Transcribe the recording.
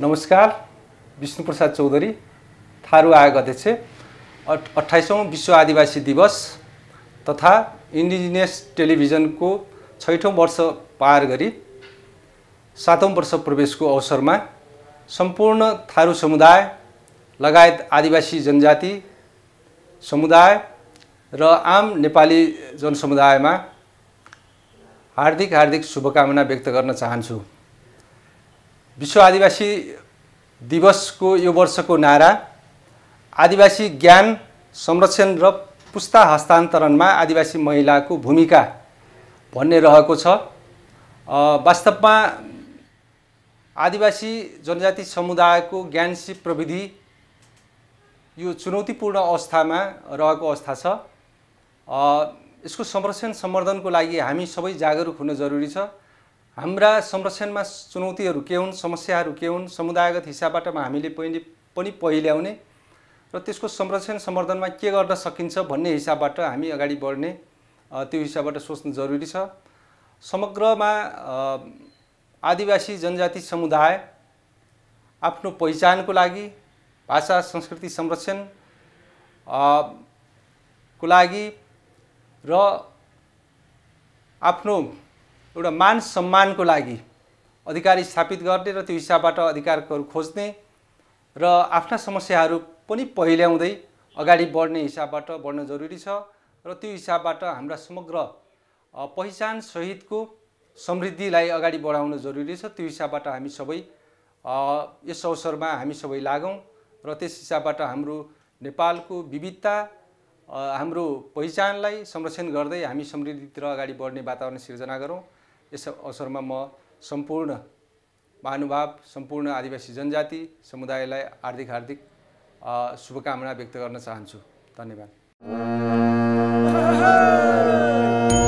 नमस्कार विष्णुप्रसाद चौधरी थारू आयोग अध्यक्ष अट्ठाइसौँ विश्व आदिवासी दिवस तथा इन्डिजिनियस टेलिभिजनको छैठौँ वर्ष पार गरी सातौँ वर्ष प्रवेशको अवसरमा सम्पूर्ण थारू समुदाय लगायत आदिवासी जनजाति समुदाय र आम नेपाली जनसमुदायमा हार्दिक हार्दिक शुभकामना व्यक्त गर्न चाहन्छु विश्व आदिवासी दिवसको यो वर्षको नारा आदिवासी ज्ञान संरक्षण र पुस्ता हस्तान्तरणमा आदिवासी महिलाको भूमिका भन्ने रहेको छ वास्तवमा आदिवासी जनजाति समुदायको ज्ञानसी प्रविधि यो चुनौतीपूर्ण अवस्थामा रहेको अवस्था छ यसको संरक्षण सम्वर्धनको लागि हामी सबै जागरुक हुन जरुरी छ हाम्रा संरक्षणमा चुनौतीहरू के हुन् समस्याहरू के हुन् समुदायगत हिसाबबाट हामीले पहिले पनि पहिल्याउने र त्यसको संरक्षण सम्वर्धनमा के गर्न सकिन्छ भन्ने हिसाबबाट हामी अगाडि बढ्ने त्यो हिसाबबाट सोच्नु जरुरी छ समग्रमा आदिवासी जनजाति समुदाय आफ्नो पहिचानको लागि भाषा संस्कृति संरक्षण को लागि र आफ्नो एउटा मान सम्मानको लागि अधिकार स्थापित गर्ने र त्यो हिसाबबाट अधिकारहरू खोज्ने र आफ्ना समस्याहरू पनि पहिल्याउँदै अगाडि बढ्ने हिसाबबाट बढ्न जरुरी छ र त्यो हिसाबबाट हाम्रा समग्र पहिचान सहितको समृद्धिलाई अगाडि बढाउन जरुरी छ त्यो हिसाबबाट हामी सबै यस अवसरमा हामी सबै लागौँ र त्यस हिसाबबाट हाम्रो नेपालको विविधता हाम्रो पहिचानलाई संरक्षण गर्दै हामी समृद्धितिर अगाडि बढ्ने वातावरण सिर्जना गरौँ यस अवसरमा म सम्पूर्ण महानुभाव सम्पूर्ण आदिवासी जनजाति समुदायलाई हार्दिक हार्दिक शुभकामना व्यक्त गर्न चाहन्छु धन्यवाद